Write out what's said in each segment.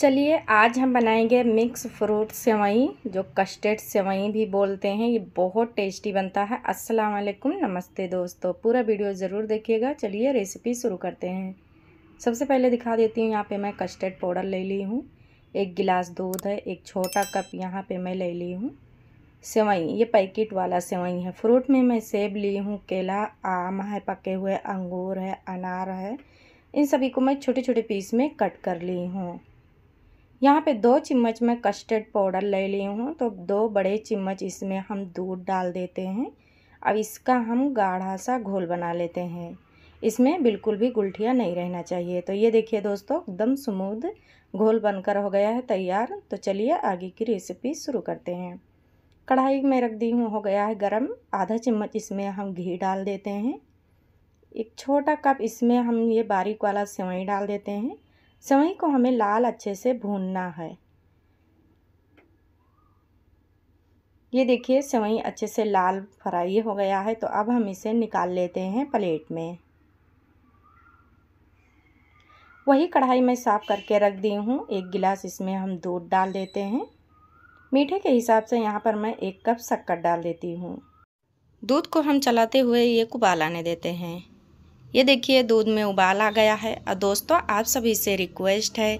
चलिए आज हम बनाएंगे मिक्स फ्रूट सेवई जो कस्टर्ड सेवई भी बोलते हैं ये बहुत टेस्टी बनता है अस्सलाम वालेकुम नमस्ते दोस्तों पूरा वीडियो ज़रूर देखिएगा चलिए रेसिपी शुरू करते हैं सबसे पहले दिखा देती हूँ यहाँ पे मैं कस्टर्ड पाउडर ले ली हूँ एक गिलास दूध है एक छोटा कप यहाँ पर मैं ले ली हूँ सेवई ये पैकेट वाला सेवई है फ्रूट में मैं सेब ली हूँ केला आम है पके हुए अंगूर है अनार है इन सभी को मैं छोटे छोटे पीस में कट कर ली हूँ यहाँ पे दो चम्मच मैं कस्टर्ड पाउडर ले ली हूँ तो दो बड़े चम्मच इसमें हम दूध डाल देते हैं अब इसका हम गाढ़ा सा घोल बना लेते हैं इसमें बिल्कुल भी गुलठिया नहीं रहना चाहिए तो ये देखिए दोस्तों एकदम स्मूद घोल बनकर हो गया है तैयार तो चलिए आगे की रेसिपी शुरू करते हैं कढ़ाई में रख दी हूँ हो गया है गरम आधा चम्मच इसमें हम घी डाल देते हैं एक छोटा कप इसमें हम ये बारीक वाला सेवई डाल देते हैं सेवई को हमें लाल अच्छे से भूनना है ये देखिए सेवई अच्छे से लाल फ्राई हो गया है तो अब हम इसे निकाल लेते हैं प्लेट में वही कढ़ाई में साफ़ करके रख दी हूँ एक गिलास इसमें हम दूध डाल देते हैं मीठे के हिसाब से यहाँ पर मैं एक कप शक्कर डाल देती हूँ दूध को हम चलाते हुए ये कुबाल आने देते हैं ये देखिए दूध में उबाल आ गया है और दोस्तों आप सभी से रिक्वेस्ट है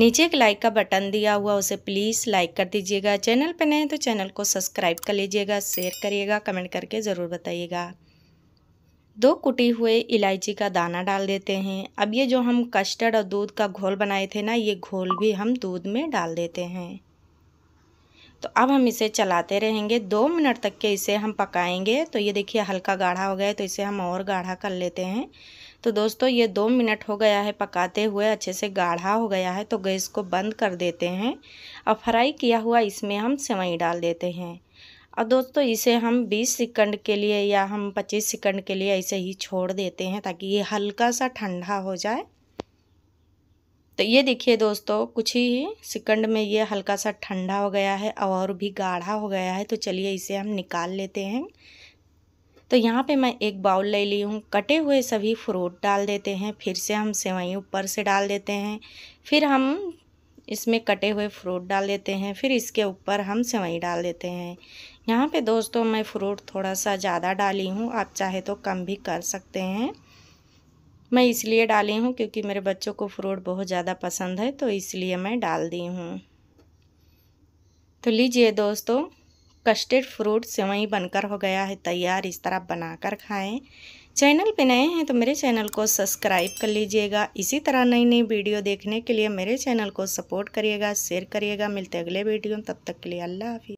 नीचे एक लाइक का बटन दिया हुआ उसे प्लीज़ लाइक कर दीजिएगा चैनल पर नए तो चैनल को सब्सक्राइब कर लीजिएगा शेयर करिएगा कमेंट करके ज़रूर बताइएगा दो कुटी हुए इलायची का दाना डाल देते हैं अब ये जो हम कस्टर्ड और दूध का घोल बनाए थे ना ये घोल भी हम दूध में डाल देते हैं तो अब हम इसे चलाते रहेंगे दो मिनट तक के इसे हम पकाएंगे तो ये देखिए हल्का गाढ़ा हो गया है तो इसे हम और गाढ़ा कर लेते हैं तो दोस्तों ये दो मिनट हो गया है पकाते हुए अच्छे से गाढ़ा हो गया है तो गैस को बंद कर देते हैं और फ्राई किया हुआ इसमें हम सेवई डाल देते हैं और दोस्तों इसे हम 20 सेकंड के लिए या हम 25 सेकंड के लिए ऐसे ही छोड़ देते हैं ताकि ये हल्का सा ठंडा हो जाए तो ये देखिए दोस्तों कुछ ही सेकंड में ये हल्का सा ठंडा हो गया है और भी गाढ़ा हो गया है तो चलिए इसे हम निकाल लेते हैं तो यहाँ पे मैं एक बाउल ले ली हूँ कटे हुए सभी फ्रूट डाल देते हैं फिर से हम सेवई ऊपर से डाल देते हैं फिर हम इसमें कटे हुए फ्रूट डाल देते हैं फिर इसके ऊपर हम सेवई डाल देते हैं यहाँ पे दोस्तों मैं फ्रूट थोड़ा सा ज़्यादा डाली हूँ आप चाहे तो कम भी कर सकते हैं मैं इसलिए डाली हूँ क्योंकि मेरे बच्चों को फ्रूट बहुत ज़्यादा पसंद है तो इसलिए मैं डाल दी हूँ तो लीजिए दोस्तों कस्टर्ड फ्रूट सेवई बनकर हो गया है तैयार इस तरह बनाकर खाएं चैनल पे नए हैं तो मेरे चैनल को सब्सक्राइब कर लीजिएगा इसी तरह नई नई वीडियो देखने के लिए मेरे चैनल को सपोर्ट करिएगा शेयर करिएगा मिलते अगले वीडियो में तब तक के लिए अल्लाह हाफ़ि